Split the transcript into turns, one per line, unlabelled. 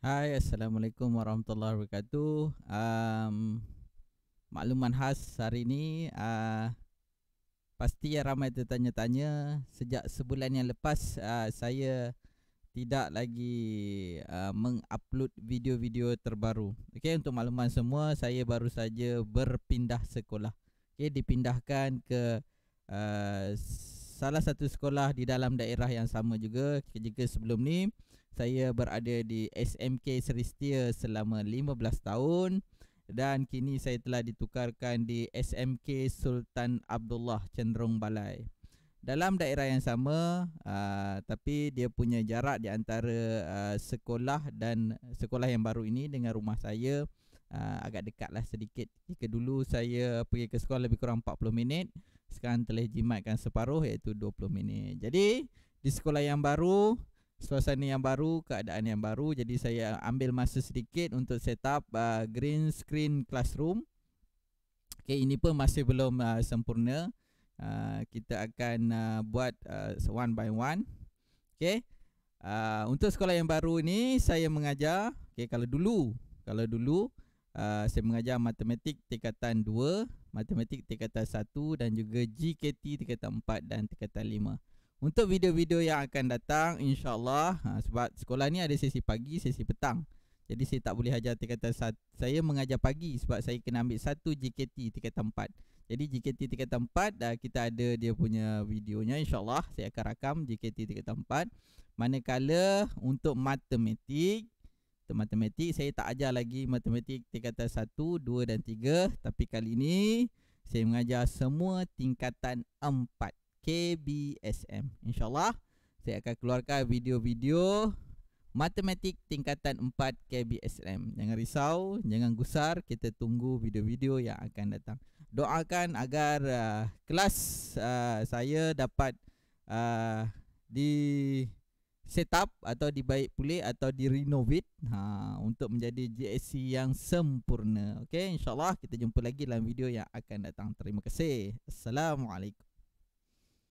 Hai, Assalamualaikum Warahmatullahi Wabarakatuh um, Makluman khas hari ini uh, Pasti yang ramai tertanya-tanya Sejak sebulan yang lepas uh, Saya tidak lagi uh, mengupload video-video terbaru okay, Untuk makluman semua Saya baru saja berpindah sekolah okay, Dipindahkan ke uh, salah satu sekolah di dalam daerah yang sama juga ketika sebelum ni saya berada di SMK Seri Setia selama 15 tahun dan kini saya telah ditukarkan di SMK Sultan Abdullah Cenderung Balai dalam daerah yang sama aa, tapi dia punya jarak di antara aa, sekolah dan sekolah yang baru ini dengan rumah saya aa, agak dekatlah sedikit jika dulu saya pergi ke sekolah lebih kurang 40 minit sekarang telah jimatkan separuh iaitu 20 minit. Jadi di sekolah yang baru, suasana yang baru, keadaan yang baru, jadi saya ambil masa sedikit untuk set up uh, green screen classroom. Okay, ini pun masih belum uh, sempurna. Uh, kita akan uh, buat uh, one by one. Okay. Uh, untuk sekolah yang baru ini saya mengajar, Okay, kalau dulu, kalau dulu uh, saya mengajar matematik tingkatan 2 matematik tingkatan 1 dan juga GKT tingkatan 4 dan tingkatan 5. Untuk video-video yang akan datang insyaallah. ha, sebab sekolah ni ada sesi pagi, sesi petang. Jadi saya tak boleh ajar tingkatan 1. Saya mengajar pagi sebab saya kena ambil satu GKT tingkatan 4. Jadi GKT tingkatan 4 dah kita ada dia punya videonya insyaallah saya akan rakam GKT tingkatan 4. Manakala untuk matematik untuk matematik saya tak ajar lagi matematik tingkatan 1, 2 dan 3 tapi kali ini saya mengajar semua tingkatan 4 KBSM insyaallah saya akan keluarkan video-video matematik tingkatan 4 KBSM jangan risau jangan gusar kita tunggu video-video yang akan datang doakan agar uh, kelas uh, saya dapat uh, di set up atau dibaik pulih atau direnovate ha untuk menjadi GSC yang sempurna okey insyaallah kita jumpa lagi dalam video yang akan datang terima kasih assalamualaikum